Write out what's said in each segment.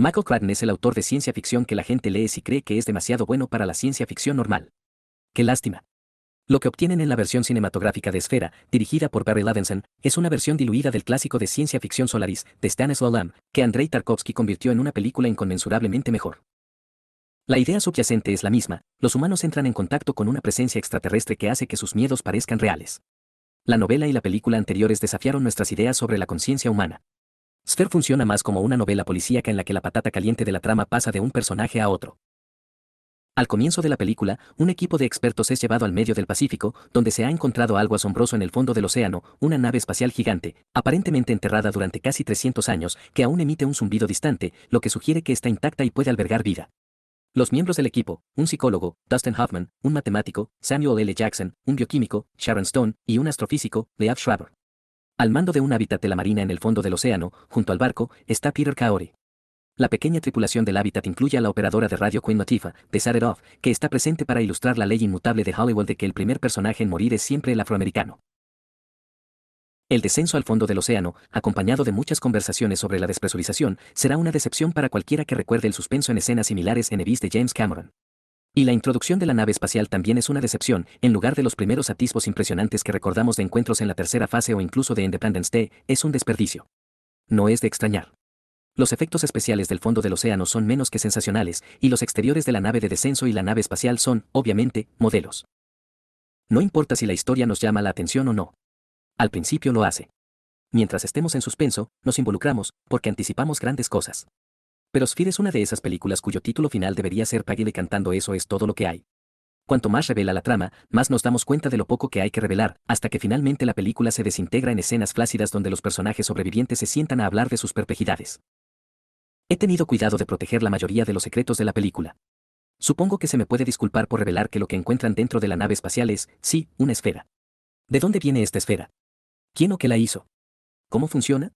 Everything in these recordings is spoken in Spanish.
Michael Crichton es el autor de ciencia ficción que la gente lee si cree que es demasiado bueno para la ciencia ficción normal. ¡Qué lástima! Lo que obtienen en la versión cinematográfica de Esfera, dirigida por Barry Levinson, es una versión diluida del clásico de ciencia ficción Solaris, de Stanislaw Lem, que Andrei Tarkovsky convirtió en una película inconmensurablemente mejor. La idea subyacente es la misma, los humanos entran en contacto con una presencia extraterrestre que hace que sus miedos parezcan reales. La novela y la película anteriores desafiaron nuestras ideas sobre la conciencia humana, Sphere funciona más como una novela policíaca en la que la patata caliente de la trama pasa de un personaje a otro. Al comienzo de la película, un equipo de expertos es llevado al medio del Pacífico, donde se ha encontrado algo asombroso en el fondo del océano, una nave espacial gigante, aparentemente enterrada durante casi 300 años, que aún emite un zumbido distante, lo que sugiere que está intacta y puede albergar vida. Los miembros del equipo, un psicólogo, Dustin Hoffman, un matemático, Samuel L. Jackson, un bioquímico, Sharon Stone, y un astrofísico, Leaf Schreiber, al mando de un hábitat de la marina en el fondo del océano, junto al barco, está Peter Kaori. La pequeña tripulación del hábitat incluye a la operadora de radio Queen Latifah, de Off, que está presente para ilustrar la ley inmutable de Hollywood de que el primer personaje en morir es siempre el afroamericano. El descenso al fondo del océano, acompañado de muchas conversaciones sobre la despresurización, será una decepción para cualquiera que recuerde el suspenso en escenas similares en Evis de James Cameron. Y la introducción de la nave espacial también es una decepción, en lugar de los primeros atisbos impresionantes que recordamos de encuentros en la tercera fase o incluso de Independence Day, es un desperdicio. No es de extrañar. Los efectos especiales del fondo del océano son menos que sensacionales, y los exteriores de la nave de descenso y la nave espacial son, obviamente, modelos. No importa si la historia nos llama la atención o no. Al principio lo hace. Mientras estemos en suspenso, nos involucramos, porque anticipamos grandes cosas. Pero Sphere es una de esas películas cuyo título final debería ser Pagile cantando Eso es todo lo que hay. Cuanto más revela la trama, más nos damos cuenta de lo poco que hay que revelar, hasta que finalmente la película se desintegra en escenas flácidas donde los personajes sobrevivientes se sientan a hablar de sus perplejidades. He tenido cuidado de proteger la mayoría de los secretos de la película. Supongo que se me puede disculpar por revelar que lo que encuentran dentro de la nave espacial es, sí, una esfera. ¿De dónde viene esta esfera? ¿Quién o qué la hizo? ¿Cómo funciona?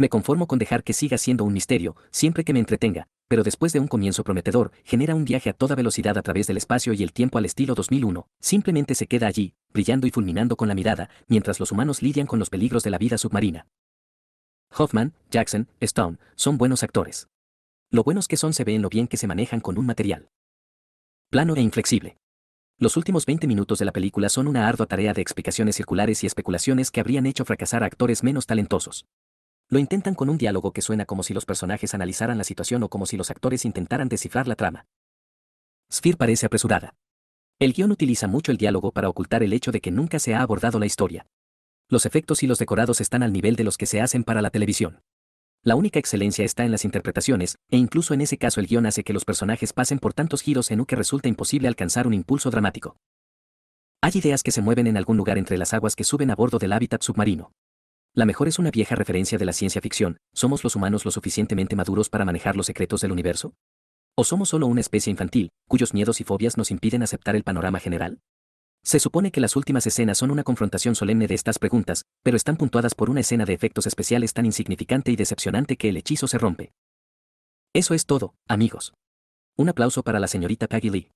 Me conformo con dejar que siga siendo un misterio, siempre que me entretenga, pero después de un comienzo prometedor, genera un viaje a toda velocidad a través del espacio y el tiempo al estilo 2001, simplemente se queda allí, brillando y fulminando con la mirada, mientras los humanos lidian con los peligros de la vida submarina. Hoffman, Jackson, Stone, son buenos actores. Lo buenos que son se ve en lo bien que se manejan con un material. Plano e inflexible. Los últimos 20 minutos de la película son una ardua tarea de explicaciones circulares y especulaciones que habrían hecho fracasar a actores menos talentosos. Lo intentan con un diálogo que suena como si los personajes analizaran la situación o como si los actores intentaran descifrar la trama. Sphere parece apresurada. El guión utiliza mucho el diálogo para ocultar el hecho de que nunca se ha abordado la historia. Los efectos y los decorados están al nivel de los que se hacen para la televisión. La única excelencia está en las interpretaciones, e incluso en ese caso el guión hace que los personajes pasen por tantos giros en U que resulta imposible alcanzar un impulso dramático. Hay ideas que se mueven en algún lugar entre las aguas que suben a bordo del hábitat submarino. La mejor es una vieja referencia de la ciencia ficción, ¿somos los humanos lo suficientemente maduros para manejar los secretos del universo? ¿O somos solo una especie infantil, cuyos miedos y fobias nos impiden aceptar el panorama general? Se supone que las últimas escenas son una confrontación solemne de estas preguntas, pero están puntuadas por una escena de efectos especiales tan insignificante y decepcionante que el hechizo se rompe. Eso es todo, amigos. Un aplauso para la señorita Peggy Lee.